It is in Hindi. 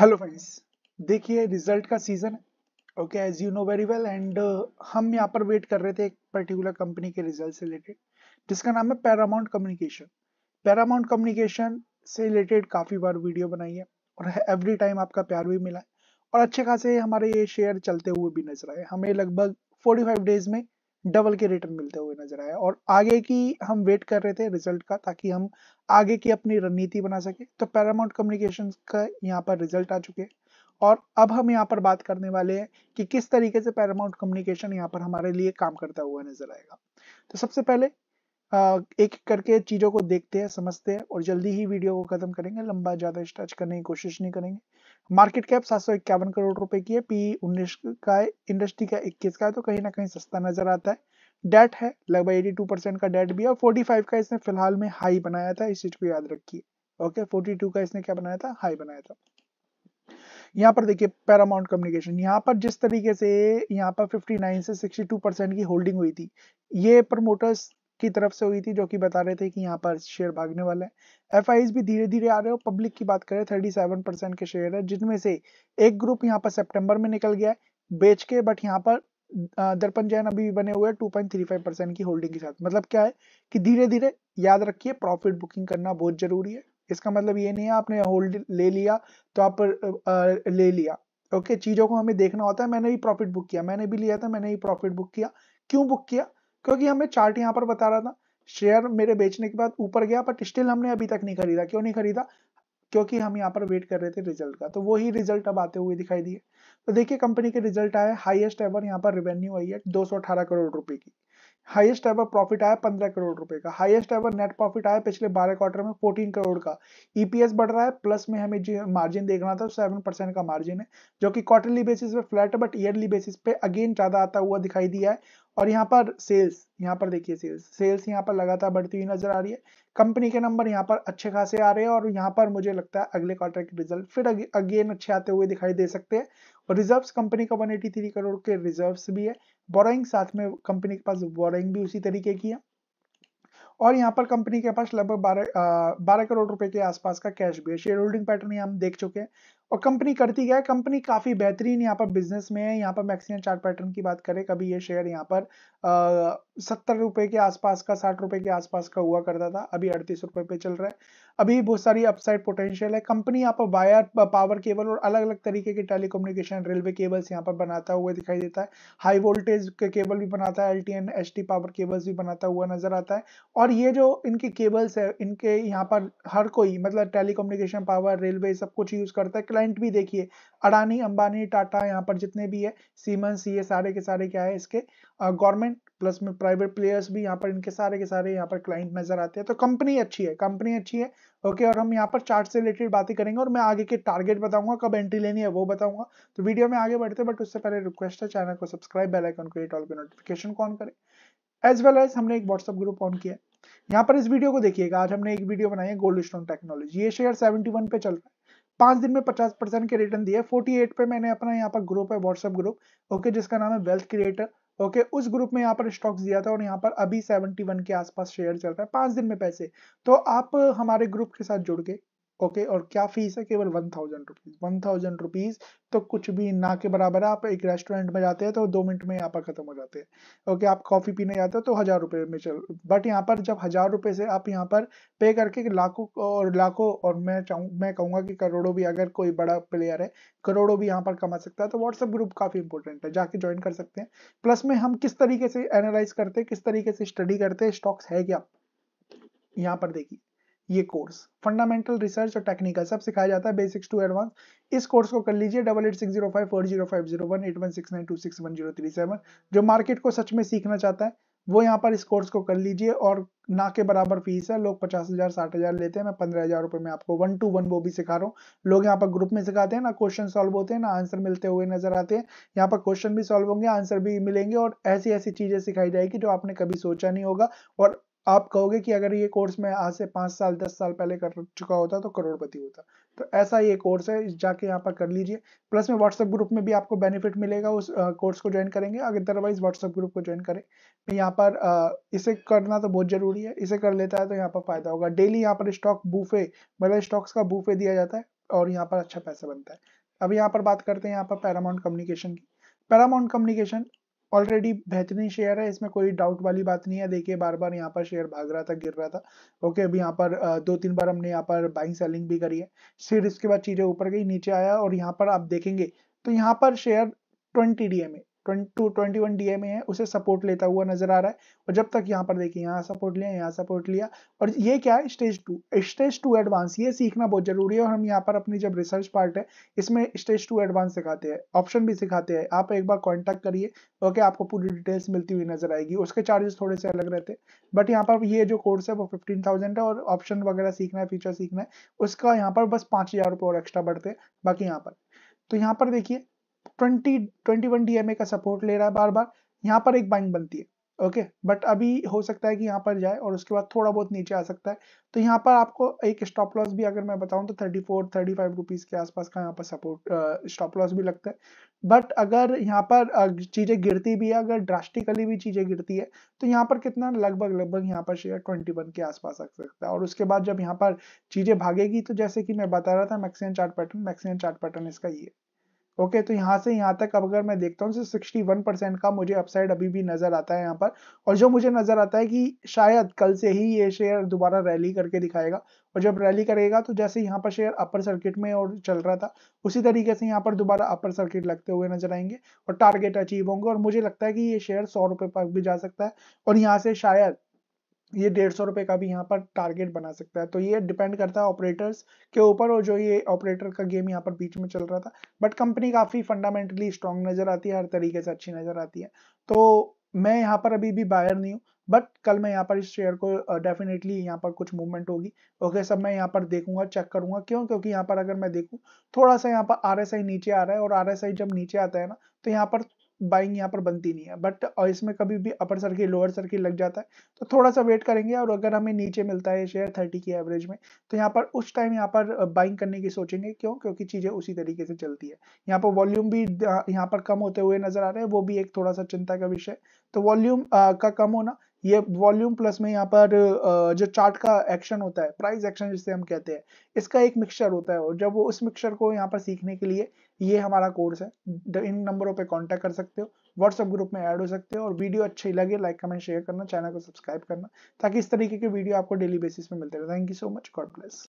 हेलो फ्रेंड्स देखिए रिजल्ट का सीजन है okay as you know very well and हम यहाँ पर वेट कर रहे थे एक पर्टिकुलर कंपनी के रिजल्ट से रिलेटेड जिसका नाम है पैरामाउंट कम्युनिकेशन पैरामाउंट कम्युनिकेशन से रिलेटेड काफ़ी बार वीडियो बनाई है और एवरी टाइम आपका प्यार भी मिला है और अच्छे खासे हमारे ये शेयर चलते हुए भी नजर आए हमें लगभग फोर्टी डेज में डबल के रिटर्न मिलते हुए नजर आया और आगे की हम वेट कर रहे थे रिजल्ट का ताकि हम आगे की अपनी रणनीति बना सके तो पैरामाउंट कम्युनिकेशन का यहाँ पर रिजल्ट आ चुके और अब हम यहाँ पर बात करने वाले हैं कि किस तरीके से पैरामाउंट कम्युनिकेशन यहाँ पर हमारे लिए काम करता हुआ नजर आएगा तो सबसे पहले एक एक करके चीजों को देखते हैं समझते हैं और जल्दी ही वीडियो को खत्म करेंगे लंबा ज्यादा स्ट्रच करने की कोशिश नहीं करेंगे मार्केट कैप सात सौ इक्यावन करोड़ रुपए की है पी e उन्नीस का है इंडस्ट्री का इक्कीस का है तो कहीं ना कहीं सस्ता नजर आता है डेट है लगभग एटी टू परसेंट का डेट भी है फोर्टी फाइव का इसने फिलहाल में हाई बनाया था इस चीज को याद रखिए ओके फोर्टी टू का इसने क्या बनाया था हाई बनाया था यहाँ पर देखिए पैरामाउंट कम्युनिकेशन यहाँ पर जिस तरीके से यहाँ पर 59 से 62 परसेंट की होल्डिंग हुई थी ये प्रमोटर्स की तरफ से हुई थी जो कि बता रहे थे कि यहाँ पर शेयर भागने वाले हैं एफ भी धीरे धीरे आ रहे हो पब्लिक की बात करें थर्टी सेवन परसेंट के शेयर है जिनमें से एक ग्रुप यहाँ पर सितंबर में निकल गया है बेच के बट यहाँ पर दर्पण जैन अभी बने हुए two point three five percent की होल्डिंग के साथ मतलब क्या है कि धीरे धीरे याद रखिए प्रॉफिट बुकिंग करना बहुत जरूरी है इसका मतलब ये नहीं है आपने होल्ड ले लिया तो आप ले लिया ओके चीजों को हमें देखना होता है मैंने भी प्रॉफिट बुक किया मैंने भी लिया था मैंने भी प्रॉफिट बुक किया क्यों बुक किया क्योंकि हमें चार्ट यहाँ पर बता रहा था शेयर मेरे बेचने के बाद ऊपर गया बट स्टिल हमने अभी तक नहीं खरीदा क्यों नहीं खरीदा क्योंकि हम यहाँ पर वेट कर रहे थे रिजल्ट का तो वही रिजल्ट अब आते हुए दिखाई दिए तो देखिए कंपनी के रिजल्ट आए हाईएस्ट एवर यहाँ पर रेवेन्यू आई है दो करोड़ रुपए की हाईएस्ट एवर प्रॉफिट आया 15 करोड़ रुपए का हाईएस्ट एवर नेट प्रॉफिट आया पिछले 12 क्वार्टर में 14 करोड़ का ईपीएस e बढ़ रहा है प्लस में हमें जो मार्जिन देखना था सेवन परसेंट का मार्जिन है जो कि क्वार्टरली बेसिस पे फ्लैट है बट ईयरली बेसिस पे अगेन ज्यादा आता हुआ दिखाई दिया है और यहाँ पर सेल्स यहाँ पर देखिए सेल्स सेल्स यहाँ पर लगातार बढ़ती हुई नजर आ रही है कंपनी के नंबर यहाँ पर अच्छे खासे आ रहे हैं और यहाँ पर मुझे लगता है अगले क्वार्टर के रिजल्ट फिर अगेन अच्छे आते हुए दिखाई दे सकते हैं और रिजर्व्स कंपनी का 183 करोड़ के रिजर्व्स भी है बोरोइंग साथ में कंपनी के पास बोरोइंग भी उसी तरीके की है और यहाँ पर कंपनी के पास लगभग बारह बारह करोड़ रुपए के आसपास का कैश भी है शेयर होल्डिंग पैटर्न हम देख चुके हैं और कंपनी करती क्या है कंपनी काफ़ी बेहतरीन यहाँ पर बिजनेस में है यहाँ पर मैक्सिमम चार्ट पैटर्न की बात करें कभी ये शेयर यहाँ पर सत्तर रुपए के आसपास का साठ रुपए के आसपास का हुआ करता था अभी अड़तीस रुपए पे चल रहा है अभी बहुत सारी अपसाइड पोटेंशियल है कंपनी यहाँ पर वायर पावर केबल और अलग अलग तरीके के टेलीकोम्युनिकेशन रेलवे केबल्स यहाँ पर बनाता हुआ दिखाई देता है हाई वोल्टेज के केबल भी बनाता है L T and H T power cables भी बनाता हुआ नजर आता है और ये जो इनके केबल्स है इनके यहाँ पर हर कोई मतलब टेलीकम्युनिकेशन पावर रेलवे सब कुछ यूज़ करता है क्लाइंट भी देखिए अडानी अंबानी टाटा यहाँ पर जितने भी है सीमेंस ये सारे के सारे क्या है इसके गवर्नमेंट प्लस में प्राइवेट प्लेयर्स भी यहाँ पर इनके सारे के सारे यहाँ पर क्लाइंट नजर आते हैं तो कंपनी अच्छी है कंपनी अच्छी है ओके और हम यहाँ पर चार्ट से रिलेटेड बातें करेंगे और मैं आगे के टारगेट बताऊंगा कब एंट्री लेनी है वो बताऊंगा तो वीडियो में आगे बढ़ते बट उससे पहले रिक्वेस्ट है चैनल को सब्सक्राइब बेल आइकन को हिट ऑल पे नोटिफिकेशन ऑन करें एज वेल एज हमने एक व्हाट्सअप ग्रुप ऑन किया यहाँ पर इस वीडियो को देखिएगा आज हमने एक वीडियो बनाई है गोल्ड स्टोन टेक्नोलॉजी ये शेयर 71 पे चल रहा है पांच दिन में पचास परसेंट के रिटर्न दिए फोर्टी एट पे मैंने अपना यहाँ पर ग्रुप है व्हाट्सएप ग्रुप ओके जिसका नाम है वेल्थ क्रिएटर ओके उस ग्रुप में यहाँ पर स्टॉक्स दिया था और यहाँ पर अभी सेवेंटी वन के आसपास शेयर चल रहा है पांच दिन में पैसे तो आप हमारे ग्रुप के साथ जुड़ के ओके और क्या फीस है केवल one thousand rupees one thousand rupees तो कुछ भी ना के बराबर आप एक रेस्टोरेंट में जाते हैं तो दो मिनट में यहाँ पर खत्म हो जाते हैं ओके आप कॉफी पीने जाते हो तो हजार रुपए में चल बट यहाँ पर जब हजार रुपए से आप यहाँ पर पे करके लाखों और लाखों और मैं चाहूँ मैं कहूँगा कि करोड़ों भी अगर कोई बड़ा प्लेयर है करोड़ों भी यहाँ पर कमा सकता है तो व्हाट्सएप ग्रुप काफी इंपॉर्टेंट है जाके ज्वाइन कर सकते हैं प्लस में हम किस तरीके से एनालाइज करते हैं किस तरीके से स्टडी करते हैं स्टॉक्स है क्या यहाँ पर देखिए ये कोर्स फंडामेंटल रिसर्च और टेक्निकल सब सिखाया जाता है बेसिक्स टू एडवांस इस कोर्स को कर लीजिए double eight six zero five four zero five zero one eight one six nine two six one zero three seven जो मार्केट को सच में सीखना चाहता है वो यहाँ पर इस कोर्स को कर लीजिए और ना के बराबर फीस है लोग पचास हजार साठ हजार लेते हैं मैं पंद्रह हजार रुपये में आपको वन टू वन वो भी सिखा रहा हूँ लोग यहाँ पर ग्रुप में सिखाते हैं ना क्वेश्चन सॉल्व होते हैं ना आंसर मिलते हुए नजर आते हैं यहाँ पर क्वेश्चन भी सॉल्व होंगे आंसर भी मिलेंगे और ऐसी ऐसी चीजें सिखाई जाएगी जो आपने कभी सोचा नहीं होगा और आप कहोगे कि अगर ये कोर्स मैं आज से पाँच साल दस साल पहले कर चुका होता तो करोड़पति होता तो ऐसा ये कोर्स है जाके यहाँ पर कर लीजिए प्लस में व्हाट्सएप ग्रुप में भी आपको बेनिफिट मिलेगा उस कोर्स को ज्वाइन करेंगे अदरवाइज व्हाट्सएप ग्रुप को ज्वाइन करें तो यहाँ पर आ, इसे करना तो बहुत जरूरी है इसे कर लेता है तो यहाँ पर फायदा होगा डेली यहाँ पर स्टॉक बूफे मतलब स्टॉक्स का बूफे दिया जाता है और यहाँ पर अच्छा पैसा बनता है अब यहाँ पर बात करते हैं यहाँ पर पैरामाउंट कम्युनिकेशन की पैरामाउंट कम्युनिकेशन ऑलरेडी बेहतरीन शेयर है इसमें कोई डाउट वाली बात नहीं है देखिए बार बार यहाँ पर शेयर भाग रहा था गिर रहा था ओके अभी यहाँ पर दो तीन बार हमने यहाँ पर बाइंग सेलिंग भी करी है फिर इसके बाद चीजें ऊपर गई नीचे आया और यहाँ पर आप देखेंगे तो यहाँ पर share twenty D M A to twenty one D में है उसे सपोर्ट लेता हुआ नजर आ रहा है और जब तक यहाँ पर देखिए यहाँ सपोर्ट लिया यहाँ सपोर्ट लिया और ये क्या है stage two stage two advance ये सीखना बहुत जरूरी है और हम यहाँ पर अपनी जब रिसर्च पार्ट है इसमें स्टेज टू एडवांस सिखाते हैं ऑप्शन भी सिखाते हैं आप एक बार कॉन्टैक्ट करिए ओके आपको पूरी डिटेल्स मिलती हुई नजर आएगी उसके चार्जेस थोड़े से अलग रहते हैं बट यहाँ पर ये जो कोर्स है वो फिफ्टीन थाउजेंड है और ऑप्शन वगैरह सीखना है फीचर सीखना है उसका यहाँ पर बस पाँच हजार रुपये और एक्स्ट्रा बढ़ते हैं बाकी यहाँ पर तो यहाँ पर देखिए ट्वेंटी ट्वेंटी वन डीएमए का सपोर्ट ले रहा है बार बार यहाँ पर एक बाइंग बनती है ओके बट अभी हो सकता है कि यहाँ पर जाए और उसके बाद थोड़ा बहुत नीचे आ सकता है तो यहाँ पर आपको एक स्टॉप लॉस भी अगर मैं बताऊँ तो thirty four thirty five rupees के आसपास का यहाँ पर सपोर्ट स्टॉप लॉस भी लगता है बट अगर यहाँ पर चीज़ें गिरती भी है अगर ड्रास्टिकली भी चीज़ें गिरती है तो यहाँ पर कितना लगभग लगभग यहाँ पर शेयर ट्वेंटी वन के आसपास आ सकता है और उसके बाद जब यहाँ पर चीज़ें भागेगी तो जैसे कि मैं बता रहा था maximum chart pattern maximum chart pattern इसका ये ओके तो यहाँ से यहाँ तक अब अगर मैं देखता हूँ सिक्सटी वन परसेंट का मुझे अपसाइड अभी भी नजर आता है यहाँ पर और जो मुझे नजर आता है कि शायद कल से ही ये शेयर दोबारा रैली करके दिखाएगा और जब रैली करेगा तो जैसे यहाँ पर शेयर अपर सर्किट में और चल रहा था उसी तरीके से यहाँ पर दोबारा अपर सर्किट लगते हुए नजर आएंगे और टारगेट अचीव होंगे और मुझे लगता है कि ये शेयर सौ रुपए पर भी जा सकता है और यहाँ से शायद ये डेढ़ सौ रुपये का भी यहाँ पर टारगेट बना सकता है तो ये डिपेंड करता है ऑपरेटर्स के ऊपर और जो ये ऑपरेटर का गेम यहाँ पर बीच में चल रहा था बट कंपनी काफ़ी फंडामेंटली स्ट्रांग नज़र आती है हर तरीके से अच्छी नज़र आती है तो मैं यहाँ पर अभी भी बायर नहीं हूँ बट कल मैं यहाँ पर इस शेयर को डेफिनेटली uh, यहाँ पर कुछ मूवमेंट होगी ओके सब मैं यहाँ पर देखूंगा चेक करूंगा क्यों क्योंकि यहाँ पर अगर मैं देखूँ थोड़ा सा यहाँ पर आर नीचे आ रहा है और आर जब नीचे आता है ना तो यहाँ पर बाइंग यहाँ पर बनती नहीं है बट इसमें कभी भी अपर सर्किल लोअर सर्किल लग जाता है तो थोड़ा सा वेट करेंगे और अगर हमें नीचे मिलता है शेयर थर्टी की एवरेज में तो यहाँ पर उस टाइम यहाँ पर बाइंग करने की सोचेंगे क्यों क्योंकि चीज़ें उसी तरीके से चलती है यहाँ पर वॉल्यूम भी यहाँ पर कम होते हुए नजर आ रहे हैं वो भी एक थोड़ा सा चिंता का विषय तो वॉल्यूम का कम होना ये वॉल्यूम प्लस में यहाँ पर जो चार्ट का एक्शन होता है प्राइस एक्शन जिसे हम कहते हैं इसका एक मिक्सचर होता है और जब वो उस मिक्सचर को यहाँ पर सीखने के लिए ये हमारा कोर्स है इन नंबरों पे कांटेक्ट कर सकते हो व्हाट्सएप ग्रुप में ऐड हो सकते हो और वीडियो अच्छी लगे लाइक कमेंट शेयर करना चैनल को सब्सक्राइब करना ताकि इस तरीके के वीडियो आपको डेली बेसिस पे मिलते रहे thank you so much God bless